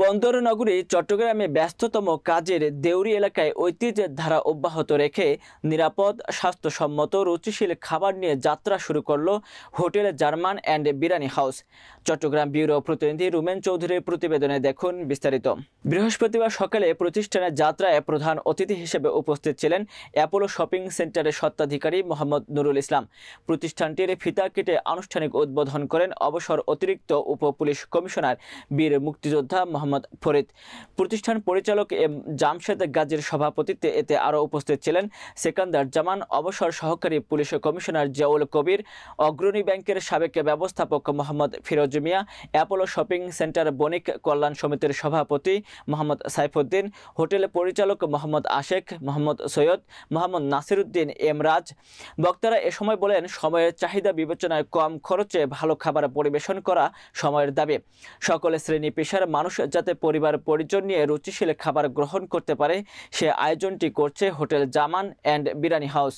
বন্দরনগরী চট্টগ্রামে ব্যস্ততম কাজের দেউরি এলাকায় ঐতিহ্যের ধারা অব্যাহত রেখে নিরাপদ স্বাস্থ্যসম্মত রুচিশীল খাবার নিয়ে যাত্রা শুরু করল hotel Zaman and biryani house Chittagong bureau প্রতিনিধি রুমেন চৌধুরীর প্রতিবেদনে দেখুন বিস্তারিত বৃহস্পতিবার সকালে প্রতিষ্ঠানের যাত্রায় প্রধান অতিথি হিসেবে উপস্থিত ছিলেন অ্যাপোলো শপিং সেন্টারের স্বত্বাধিকারী মোহাম্মদ নুরুল ইসলাম প্রতিষ্ঠানটির ফিতা কেটে আনুষ্ঠানিক উদ্বোধন করেন অবসর অতিরিক্ত উপ পুলিশ কমিশনার বীর মুক্তিযোদ্ধা গোলাম মোহাম্মদ ফরিদ প্রতিষ্ঠান পরিচালক এম জামশেদ গাজীর সভাপতিত্বে এতে আরও উপস্থিত ছিলেন সেকান্দার জামান অবসর সহকারী পুলিশ কমিশনার জিয়াউল কবির অগ্রণী ব্যাংকের সাবেক ব্যবস্থাপক Mohammad Firoz Mia Apollo shopping centre বণিক কল্যাণ সমিতির সভাপতি মোহাম্মদ সাইফুদ্দিন হোটেল পরিচালক মোহাম্মদ আশেখ মোহাম্মদ সৈয়দ মোহাম্মদ নাসিরুদ্দিন এমরাজ বক্তারা এ সময় বলেন সময়ের চাহিদা বিবেচনায় কম খরচে ভালো খাবার পরিবেশন করা সময়ের দাবি সকল শ্রেণী পেশার মানুষ যাতে পরিবার পরিজন নিয়ে রুচিশীল খাবার গ্রহণ করতে পারে সে আয়োজনটি করছে hotel Zaman and biryani house